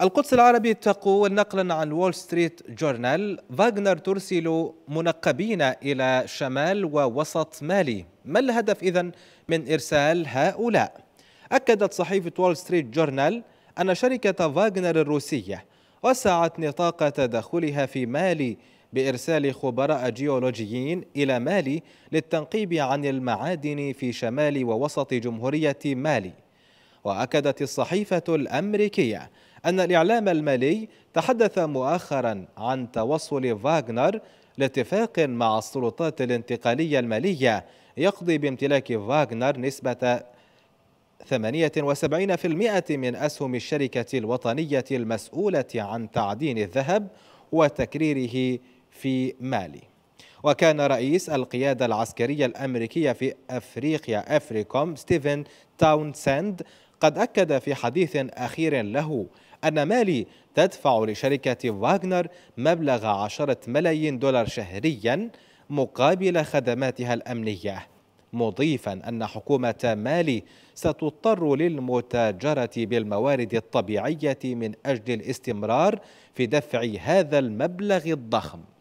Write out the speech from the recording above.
القدس العربي تقول نقلا عن وول ستريت جورنال فاغنر ترسل منقبين إلى شمال ووسط مالي ما الهدف اذا من إرسال هؤلاء؟ أكدت صحيفة وول ستريت جورنال أن شركة فاغنر الروسية وسعت نطاق تدخلها في مالي بإرسال خبراء جيولوجيين إلى مالي للتنقيب عن المعادن في شمال ووسط جمهورية مالي وأكدت الصحيفة الأمريكية أن الإعلام المالي تحدث مؤخرا عن توصل فاغنر لاتفاق مع السلطات الانتقالية المالية يقضي بامتلاك فاغنر نسبة 78% من أسهم الشركة الوطنية المسؤولة عن تعدين الذهب وتكريره في مالي وكان رئيس القيادة العسكرية الأمريكية في أفريقيا أفريكوم ستيفن تاونسند قد أكد في حديث أخير له أن مالي تدفع لشركة واغنر مبلغ عشرة ملايين دولار شهريا مقابل خدماتها الأمنية مضيفا أن حكومة مالي ستضطر للمتاجرة بالموارد الطبيعية من أجل الاستمرار في دفع هذا المبلغ الضخم